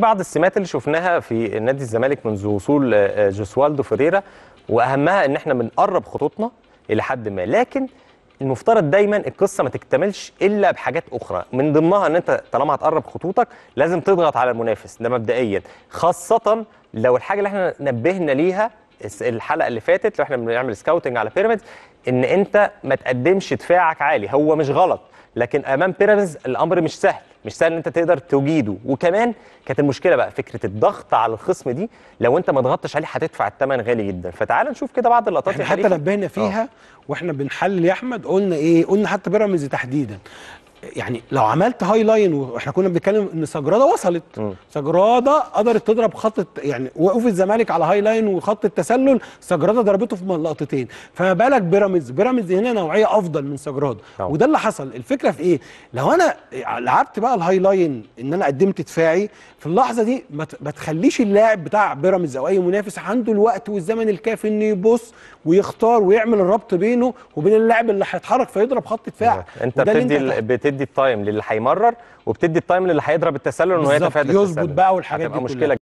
بعض السمات اللي شفناها في نادي الزمالك منذ وصول آه، آه، جوسوالدو فريرا واهمها ان احنا بنقرب خطوطنا الى حد ما لكن المفترض دايما القصه ما تكتملش الا بحاجات اخرى من ضمنها ان انت طالما هتقرب خطوطك لازم تضغط على المنافس ده مبدئيا خاصه لو الحاجه اللي احنا نبهنا ليها الحلقه اللي فاتت لو احنا بنعمل سكاوتنج على بيراميدز ان انت ما تقدمش دفاعك عالي هو مش غلط لكن امام بيراميدز الامر مش سهل مش سهل ان انت تقدر تجيده وكمان كانت المشكله بقى فكره الضغط على الخصم دي لو انت ما ضغطتش عليه هتدفع الثمن غالي جدا فتعال نشوف كده بعض اللقطات يعني حتى نبهنا فيها أوه. واحنا بنحلل يا احمد قلنا ايه قلنا حتى بيراميدز تحديدا يعني لو عملت هاي لاين واحنا كنا بنتكلم ان سجراده وصلت سجراده قدرت تضرب خط يعني وقوف الزمالك على هاي لاين وخط التسلل سجراده ضربته في لقطتين فما بالك بيراميدز بيراميدز هنا نوعيه افضل من سجراده وده اللي حصل الفكره في ايه لو انا لعبت بقى الهاي لاين ان انا قدمت دفاعي في اللحظه دي ما تخليش اللاعب بتاع بيراميدز او اي منافس عنده الوقت والزمن الكافي انه يبص ويختار ويعمل الربط بينه وبين اللاعب اللي هيتحرك فيضرب خط دفاع آه. انت بتدي بتدي التايم للي هيمرر وبتدي التايم للي هيضرب التسلل انه يتفادى التسلل يظبط بقى والحاجات دي كلها مشكله